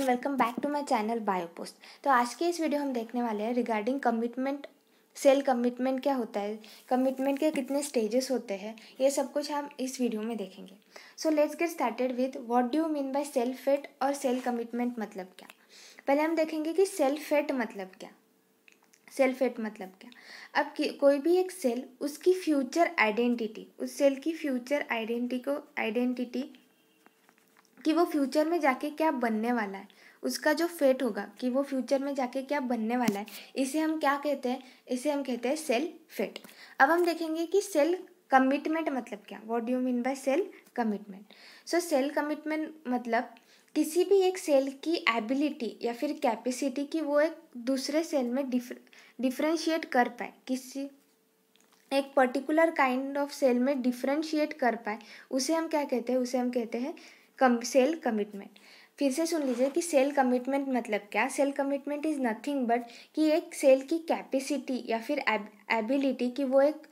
everyone welcome back to my channel Biopost तो आज के इस वीडियो हम देखने वाले हैं रिगार्डिंग कमिटमेंट सेल कमिटमेंट क्या होता है कमिटमेंट के कितने स्टेजेस होते हैं ये सब कुछ हम इस वीडियो में देखेंगे so let's get started with what do you mean by self fate और सेल कमिटमेंट मतलब क्या पहले हम देखेंगे कि सेल्फ फेट मतलब क्या सेल फेट मतलब क्या अब कोई भी एक सेल उसकी फ्यूचर आइडेंटिटी उस सेल की फ्यूचर आइडेंटिटी को आइडेंटिटी कि वो फ्यूचर में जाके क्या बनने वाला है उसका जो फेट होगा कि वो फ्यूचर में जाके क्या बनने वाला है इसे हम क्या कहते हैं इसे हम कहते हैं सेल फेट अब हम देखेंगे कि सेल कमिटमेंट मतलब क्या what do mean by cell commitment so cell commitment मतलब किसी भी एक सेल की एबिलिटी या फिर कैपेसिटी की वो एक दूसरे सेल में डिफर डिफ्रेंशिएट कर पाए किसी एक पर्टिकुलर काइंड ऑफ सेल में डिफ्रेंशिएट कर पाए उसे हम क्या कहते हैं उसे हम कहते हैं कम सेल कमिटमेंट फिर से सुन लीजिए कि सेल कमिटमेंट मतलब क्या cell commitment is nothing but कि एक सेल की कैपेसिटी या फिर एबिलिटी कि वो एक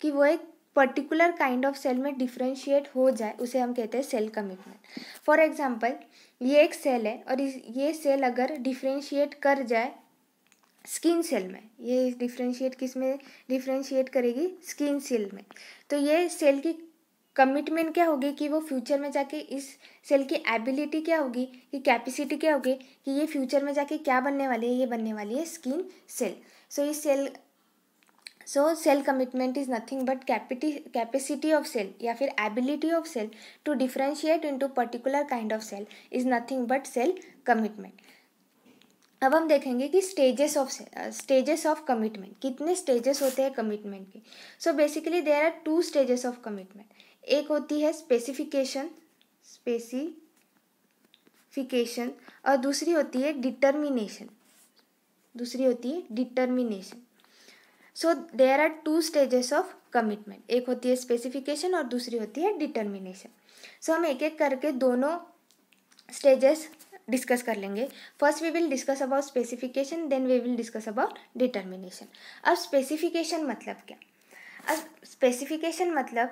कि वो एक पर्टिकुलर काइंड ऑफ सेल में डिफ्रेंशिएट हो जाए उसे हम कहते हैं सेल कमिटमेंट फॉर एग्जाम्पल ये एक सेल है और ये सेल अगर डिफ्रेंशिएट कर जाए स्किन सेल में ये डिफ्रेंशिएट किस में डिफ्रेंशिएट करेगी स्किन सेल में तो ये सेल की कमिटमेंट क्या होगी कि वो फ्यूचर में जाके इस सेल की एबिलिटी क्या होगी कि कैपेसिटी क्या होगी कि ये फ्यूचर में जाके क्या बनने वाली है ये बनने वाली है स्किन सेल सो ये cell so cell commitment is nothing but कैपिटी कैपेसिटी ऑफ सेल या फिर ability of cell to differentiate into particular kind of cell is nothing but cell commitment अब हम देखेंगे कि stages of stages of commitment कितने stages होते हैं कमिटमेंट के so basically there are two stages of commitment एक होती है स्पेसिफिकेशन स्पेसिफिकेशन और दूसरी होती है डिटर्मिनेशन दूसरी होती है determination so there are two stages of commitment एक होती है स्पेसिफिकेशन और दूसरी होती है डिटर्मिनेशन सो so, हम एक एक करके दोनों स्टेजेस डिस्कस कर लेंगे first we will discuss about specification then we will discuss about determination अब स्पेसिफिकेशन मतलब क्या अब स्पेसिफिकेशन मतलब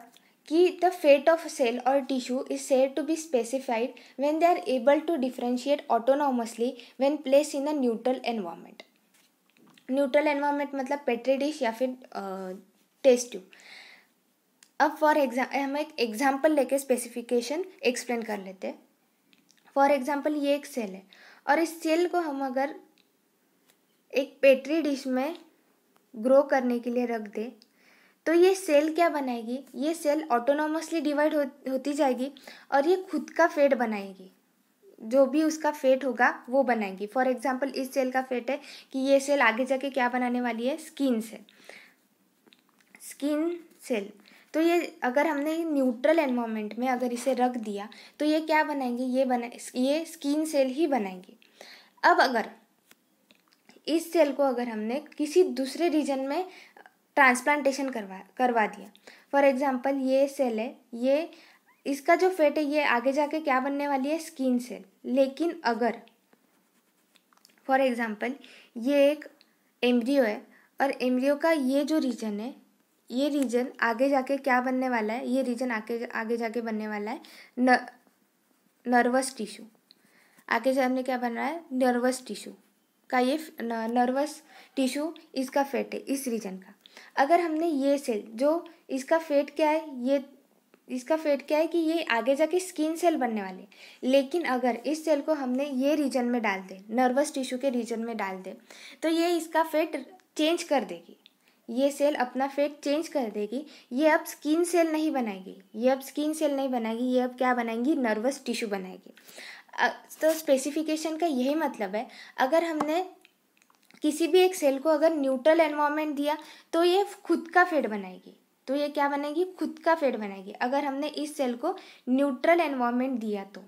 कि द फेट ऑफ सेल और tissue is said to be specified when they are able to differentiate autonomously when placed in a neutral neutral neutral environment मतलब petri dish या फिर टेस्ट ट्यूब अब फॉर एग्जाम हम एक example लेके specification explain कर लेते फॉर एग्जाम्पल ये एक सेल है और इस सेल को हम अगर एक पेट्री डिश में ग्रो करने के लिए रख दें तो ये सेल क्या बनाएगी ये सेल ऑटोनोमसली डिवाइड हो, होती जाएगी और ये खुद का फेट बनाएगी जो भी उसका फेट होगा वो बनाएगी फॉर एग्जाम्पल इस सेल का फेट है कि ये सेल आगे जाके क्या बनाने वाली है स्किन सेल स्किन सेल तो ये अगर हमने न्यूट्रल एनवायरनमेंट में अगर इसे रख दिया तो ये क्या बनाएंगे ये बना ये स्किन सेल ही बनाएंगे अब अगर इस सेल को अगर हमने किसी दूसरे रीजन में ट्रांसप्लांटेशन करवा करवा दिया फॉर एग्जाम्पल ये सेल है ये इसका जो फेट है ये आगे जाके क्या बनने वाली है स्किन सेल लेकिन अगर फॉर एग्जाम्पल ये एक एम्ब्रियो है और एम्ब्रियो का ये जो रीजन है ये रीजन आगे जाके क्या बनने वाला है ये रीजन आगे आगे जाके बनने वाला है न नर्वस टिश्यू आगे जाने क्या बन रहा है नर्वस टिश्यू का ये नर्वस टिश्यू इसका फेट है इस रीजन का अगर हमने ये सेल जो इसका फेट क्या है ये इसका फेट क्या है कि ये आगे जाके स्किन सेल बनने वाले लेकिन अगर इस सेल को हमने ये रीजन में डाल दें नर्वस टिश्यू के रीजन में डाल दें तो ये इसका फेट चेंज कर देगी ये सेल अपना फेट चेंज कर देगी ये अब स्किन सेल नहीं बनाएगी ये अब स्किन सेल नहीं बनाएगी ये अब क्या बनाएगी नर्वस टिश्यू बनाएगी तो स्पेसिफिकेशन का यही मतलब है अगर हमने किसी भी एक सेल को अगर न्यूट्रल एनवायरनमेंट दिया तो ये खुद का फेड बनाएगी तो ये क्या बनेगी खुद का फेड बनाएगी अगर हमने इस सेल को न्यूट्रल एनवायरनमेंट दिया तो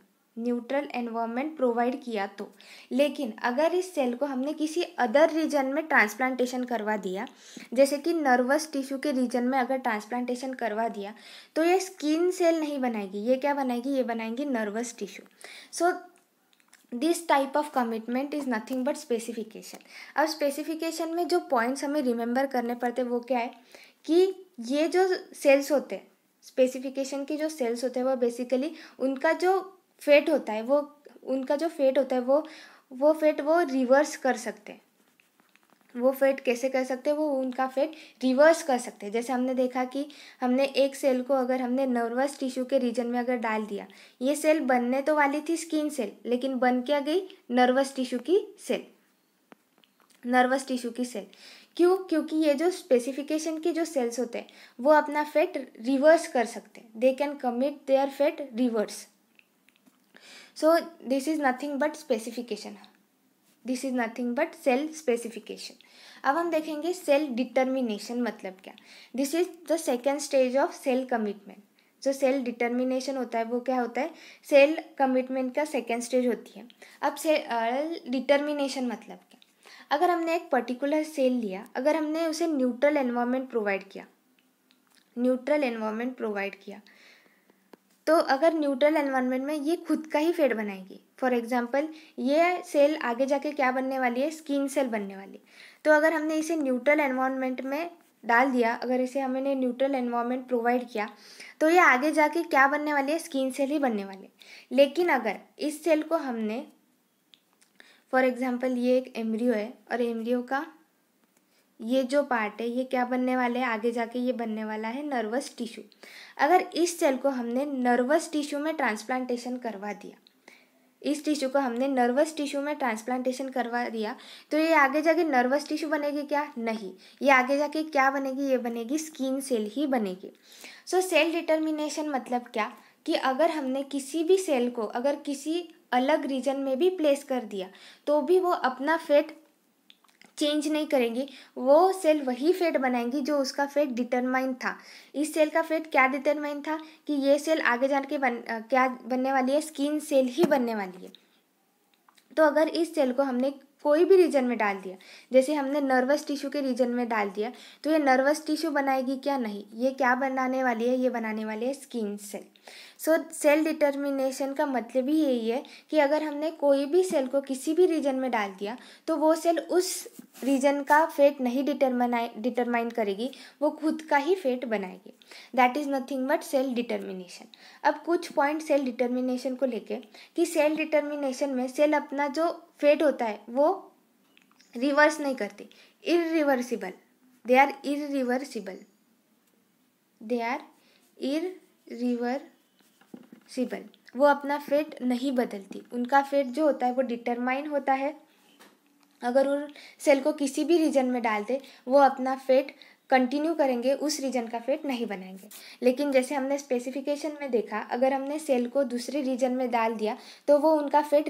न्यूट्रल एनवायरनमेंट प्रोवाइड किया तो लेकिन अगर इस सेल को हमने किसी अदर रीजन में ट्रांसप्लांटेशन करवा दिया जैसे कि नर्वस टिश्यू के रीजन में अगर ट्रांसप्लांटेशन करवा दिया तो ये स्किन सेल नहीं बनाएगी ये क्या बनाएगी ये बनाएंगी nervous tissue so this type of commitment is nothing but specification अब स्पेसिफिकेशन में जो पॉइंट्स हमें रिमेंबर करने पड़ते वो क्या है कि ये जो सेल्स होते हैं स्पेसिफिकेशन के जो सेल्स होते हैं वो बेसिकली उनका जो फेट होता है वो उनका जो फेट होता है वो वो फेट वो रिवर्स कर सकते हैं वो फेट कैसे कर सकते हैं वो उनका फेट रिवर्स कर सकते हैं जैसे हमने देखा कि हमने एक सेल को अगर हमने नर्वस टिश्यू के रीजन में अगर डाल दिया ये सेल बनने तो वाली थी स्किन सेल लेकिन बन क्या गई नर्वस टिश्यू की सेल नर्वस टिश्यू की सेल क्यों क्योंकि ये जो स्पेसिफिकेशन के जो सेल्स होते हैं वो अपना फेट रिवर्स कर सकते हैं they can commit their fate reverse so this is nothing but specification this is nothing but cell specification अब हम देखेंगे सेल डिटर्मिनेशन मतलब क्या this is the second stage of cell commitment जो सेल डिटर्मिनेशन होता है वो क्या होता है सेल कमिटमेंट का सेकेंड स्टेज होती है अब सेल डिटर्मिनेशन मतलब क्या अगर हमने एक पर्टिकुलर सेल लिया अगर हमने उसे न्यूट्रल एनवायरमेंट प्रोवाइड किया न्यूट्रल एनवायरमेंट प्रोवाइड किया तो अगर न्यूट्रल एनवायरमेंट में ये खुद का ही फेड बनाएगी फॉर एग्जाम्पल ये सेल आगे जाके क्या बनने वाली है स्किन सेल बनने वाली तो अगर हमने इसे न्यूट्रल एनवायरमेंट में डाल दिया अगर इसे हमने न्यूट्रल एनवायरमेंट प्रोवाइड किया तो ये आगे जाके क्या बनने वाली है स्किन सेल ही बनने वाली लेकिन अगर इस सेल को हमने फॉर एग्जाम्पल ये एक एम्ब्रियो है और एम्ब्रियो का ये जो पार्ट है ये क्या बनने वाले है आगे जाके ये बनने वाला है नर्वस टिश्यू अगर इस सेल को हमने नर्वस टिश्यू में ट्रांसप्लांटेशन करवा दिया इस टिश्यू को हमने नर्वस टिश्यू में ट्रांसप्लांटेशन करवा दिया तो ये आगे जाके नर्वस टिश्यू बनेगी क्या नहीं ये आगे जाके क्या बनेगी ये बनेगी स्किन सेल ही बनेगी सो सेल डिटर्मिनेशन मतलब क्या कि अगर हमने किसी भी सेल को अगर किसी अलग रीजन में भी प्लेस कर दिया तो भी वो अपना फेट चेंज नहीं करेंगी वो सेल वही फेट बनाएंगी जो उसका फेट डिटरमाइन था इस सेल का फेट क्या डिटरमाइन था कि ये सेल आगे जान के बन क्या बनने वाली है स्किन सेल ही बनने वाली है तो अगर इस सेल को हमने कोई भी रीजन में डाल दिया जैसे हमने नर्वस टिश्यू के रीजन में डाल दिया तो ये नर्वस टिश्यू बनाएगी क्या नहीं ये क्या बनाने वाली है ये बनाने वाली है skin cell so cell determination का मतलब ही यही है कि अगर हमने कोई भी सेल को किसी भी रीजन में डाल दिया तो वो सेल उस रीजन का फेट नहीं डिटरमाइन डिटरमाइन करेगी वो खुद का ही फेट बनाएगी that is nothing but cell determination अब कुछ पॉइंट सेल डिटर्मिनेशन को लेके कि सेल डिटर्मिनेशन में सेल अपना जो फेट होता है वो रिवर्स नहीं करती irreversible they are irreversible they are reversible वो अपना फेट नहीं बदलती उनका फेट जो होता है वो डिटरमाइन होता है अगर उन सेल को किसी भी रीजन में डाल दे वो अपना फेट कंटिन्यू करेंगे उस रीजन का फेट नहीं बनाएंगे लेकिन जैसे हमने स्पेसिफिकेशन में देखा अगर हमने सेल को दूसरे रीजन में डाल दिया तो वो उनका फेट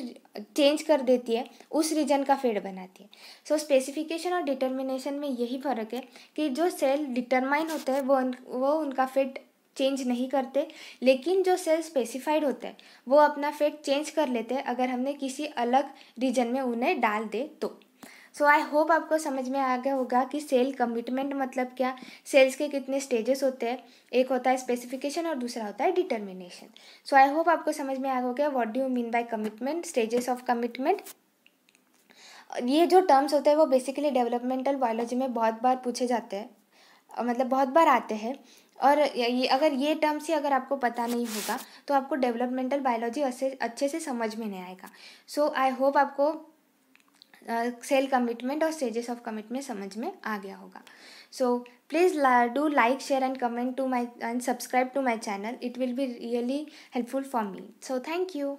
चेंज कर देती है उस रीजन का फेट बनाती है सो so, स्पेसिफिकेशन और डिटर्मिनेशन में यही फ़र्क है कि जो सेल डिटरमाइन होते हैं वो वो उनका फेट चेंज नहीं करते लेकिन जो सेल स्पेसिफाइड होते हैं वो अपना फेट चेंज कर लेते हैं अगर हमने किसी अलग रीजन में उन्हें डाल दे तो सो आई होप आपको समझ में आ गया होगा कि सेल कमिटमेंट मतलब क्या सेल्स के कितने स्टेजेस होते हैं एक होता है स्पेसिफिकेशन और दूसरा होता है डिटर्मिनेशन सो आई होप आपको समझ में आ गया होगा what do you mean by commitment stages of commitment ये जो टर्म्स होते हैं वो बेसिकली डेवलपमेंटल बायोलॉजी में बहुत बार पूछे जाते हैं मतलब बहुत बार आते हैं और ये अगर ये टर्म्स ही अगर आपको पता नहीं होगा तो आपको डेवलपमेंटल बायोलॉजी अच्छे से समझ में नहीं आएगा सो आई होप आपको सेल कमिटमेंट और स्टेजेस ऑफ कमिटमेंट समझ में आ गया होगा so please do like share and comment to my and subscribe to my channel it will be really helpful for me so thank you